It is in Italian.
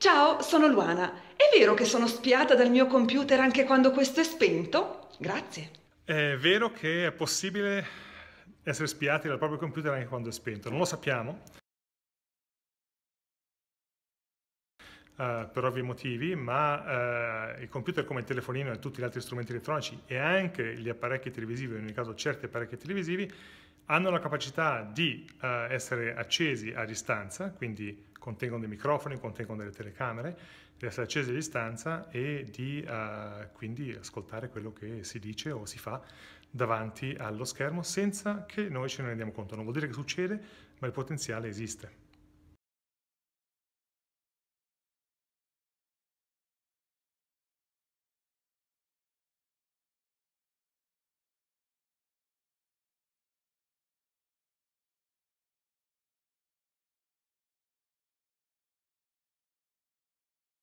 Ciao, sono Luana. È vero che sono spiata dal mio computer anche quando questo è spento? Grazie. È vero che è possibile essere spiati dal proprio computer anche quando è spento, non lo sappiamo. Uh, per ovvi motivi, ma uh, il computer come il telefonino e tutti gli altri strumenti elettronici e anche gli apparecchi televisivi, in ogni caso certi apparecchi televisivi, hanno la capacità di uh, essere accesi a distanza, quindi contengono dei microfoni, contengono delle telecamere, di essere accesi a distanza e di uh, quindi ascoltare quello che si dice o si fa davanti allo schermo senza che noi ce ne rendiamo conto. Non vuol dire che succede, ma il potenziale esiste.